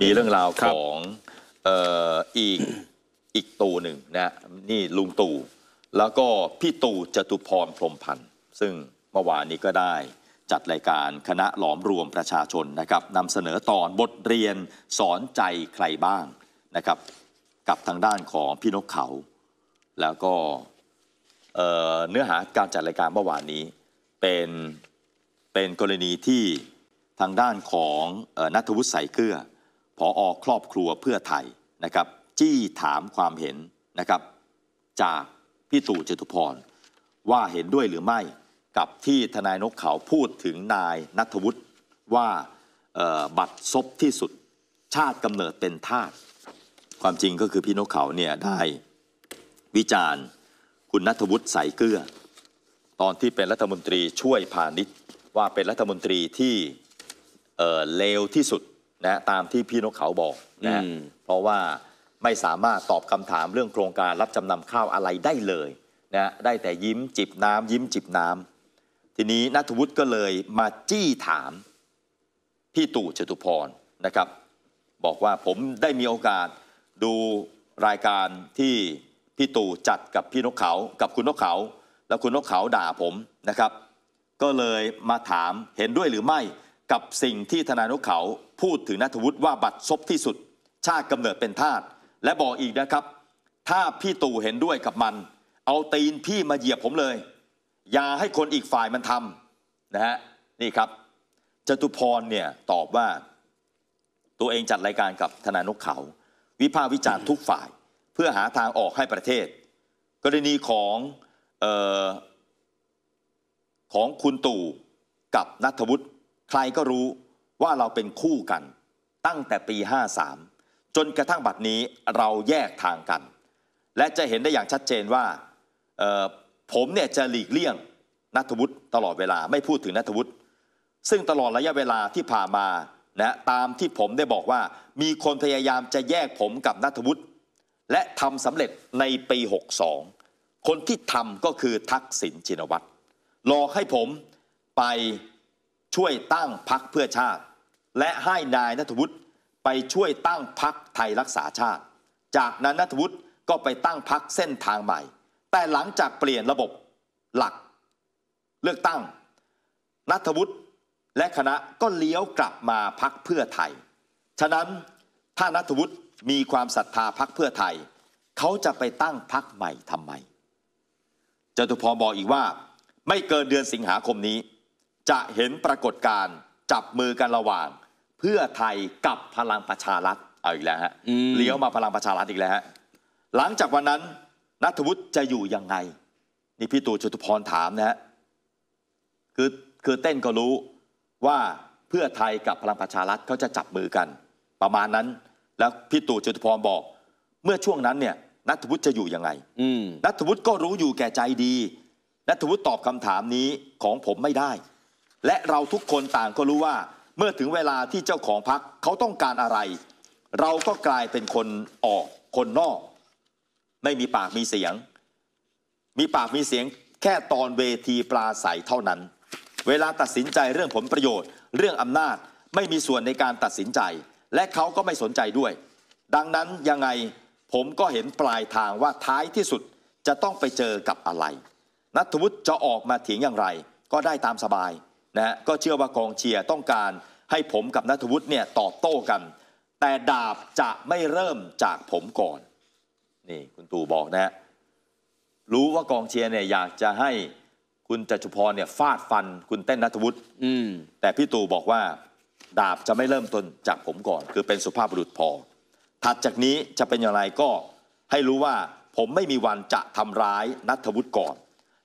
มีเรื่องราวของอีกอีกตู่หนึ่งนะนี่ลุงตู่แล้วก็พี่ตู่จตุพรพรมพันธ์ซึ่งเมื่อวานนี้ก็ได้จัดรายการคณะหลอมรวมประชาชนนะครับนำเสนอตอนบทเรียนสอนใจใครบ้างนะครับกับทางด้านของพี่นกเขา แล้วก็เนื้อหาการจัดรายการเมื่อวานนี้เป็นเป็นกรณีที่ทางด้านของนัทวุฒิสายเกลือผออครอบครัวเพื่อไทยนะครับจี้ถามความเห็นนะครับจากพี่ตู่จตุพรว่าเห็นด้วยหรือไม่กับที่ทนายนกเขาพูดถึงนายนัทวุฒิว่าบัตรซบที่สุด ชาติกำเนิดเป็นทาสความจริงก็คือพี่นกเขาเนี่ยได้วิจารณ์คุณนัทวุฒิใส่เกลือตอนที่เป็นรัฐมนตรีช่วยพาณิชย์ว่าเป็นรัฐมนตรีที่เลวที่สุดนะตามที่พี่นกเขาบอกนะเพราะว่าไม่สามารถตอบคำถามเรื่องโครงการรับจำนำข้าวอะไรได้เลยนะได้แต่ยิ้มจิบน้ำยิ้มจิบน้ำทีนี้นัทวุฒิก็เลยมาจี้ถามพี่ตู่จตุพรนะครับ บอกว่าผมได้มีโอกาสดูรายการที่พี่ตู่จัดกับพี่นกเขา กับคุณนกเขา แล้วคุณนกเขาด่าผมนะครับ ก็เลยมาถามเห็นด้วยหรือไม่กับสิ่งที่ธนานุเขาพูดถึงนัทวุฒิว่าบัตรซบที่สุด ชาติกำเนิดเป็นทาสและบอกอีกนะครับ ถ้าพี่ตู่เห็นด้วยกับมัน เอาตีนพี่มาเหยียบผมเลย อย่าให้คนอีกฝ่ายมันทำนะฮะนี่ครับจตุพรเนี่ยตอบว่าตัวเองจัดรายการกับธนานุเขาวิพากษ์วิจารณ์ทุกฝ่าย เพื่อหาทางออกให้ประเทศกรณีของออของคุณตู่กับนัทวุฒิใครก็รู้ว่าเราเป็นคู่กันตั้งแต่ปี 53 จนกระทั่งบัดนี้เราแยกทางกัน และจะเห็นได้อย่างชัดเจนว่าผมเนี่ยจะหลีกเลี่ยงนัทวุฒิตลอดเวลาไม่พูดถึงนัทวุฒิซึ่งตลอดระยะเวลาที่ผ่านมานะตามที่ผมได้บอกว่ามีคนพยายามจะแยกผมกับนัทวุฒิและทำสำเร็จในปี62คนที่ทำก็คือทักษิณชินวัตรรอให้ผมไปช่วยตั้งพักเพื่อชาติ และให้นายนัทวุฒิไปช่วยตั้งพักไทยรักษาชาติ จากนั้นนัทวุฒิก็ไปตั้งพักเส้นทางใหม่ แต่หลังจากเปลี่ยนระบบหลัก เลือกตั้งนัทวุฒิและคณะก็เลี้ยวกลับมาพักเพื่อไทยฉะนั้นถ้านัทวุฒิมีความศรัทธาพักเพื่อไทยเขาจะไปตั้งพักใหม่ทำไมจตุพรบอกอีกว่าไม่เกินเดือนสิงหาคมนี้จะเห็นปรากฏการณ์จับมือกันระหว่าง เพื่อไทยกับพลังประชารัฐเอาอีกแล้วฮะเลี้ยวมาพลังประชารัฐอีกแล้วฮะหลังจากวันนั้นนัทวุฒิจะอยู่ยังไงนี่พี่ตู่จตุพรถามนะฮะคือคือเต้นก็รู้ว่าเพื่อไทยกับพลังประชารัฐเขาจะจับมือกัน ประมาณนั้นแล้วพี่ตู่จตุพรบอก เมื่อช่วงนั้นเนี่ยนัทวุฒิจะอยู่ยังไงนัทวุฒิก็รู้อยู่แก่ใจดีนัทวุฒิตอบคำถามนี้ของผมไม่ได้และเราทุกคนต่างก็รู้ว่าเมื่อถึงเวลาที่เจ้าของพักเขาต้องการอะไร เราก็กลายเป็นคนออกคนนอก ไม่มีปากมีเสียง มีปากมีเสียงแค่ตอนเวทีปลาใสเท่านั้น เวลาตัดสินใจเรื่องผลประโยชน์ เรื่องอำนาจไม่มีส่วนในการตัดสินใจ และเขาก็ไม่สนใจด้วย ดังนั้นยังไงผมก็เห็นปลายทางว่าท้ายที่สุดจะต้องไปเจอกับอะไรนัทวุฒิจะออกมาเถียงอย่างไร ก็ได้ตามสบายนะก็เชื่อว่ากองเชียร์ต้องการให้ผมกับนัทวุฒิเนี่ยตอบโต้กัน แต่ดาบจะไม่เริ่มจากผมก่อนนี่คุณตู่บอกนะ รู้ว่ากองเชียร์เนี่ยอยากจะให้คุณจตุพรเนี่ยฟาดฟันคุณเต้นนัทวุฒิแต่พี่ตู่บอกว่า ดาบจะไม่เริ่มต้นจากผมก่อน คือเป็นสุภาพบุรุษพอถัดจากนี้จะเป็นอย่างไรก็ให้รู้ว่าผมไม่มีวันจะทำร้ายนัทวุฒิก่อน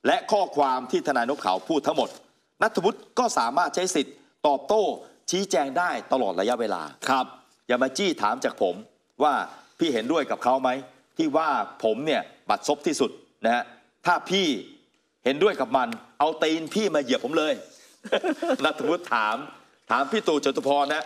และข้อความที่ทนายนกเขาพูดทั้งหมดนัทวุฒิก็สามารถใช้สิทธิ์ ตอบโต้ชี้แจงได้ตลอดระยะเวลาครับอย่ามาจี้ถามจากผมว่าพี่เห็นด้วยกับเขาไหมที่ว่าผมเนี่ยบัดซบที่สุดนะฮะถ้าพี่เห็นด้วยกับมัน เอาตีนพี่มาเหยียบผมเลยนัทวุฒิถาม ถามพี่ตู่จตุพรนะ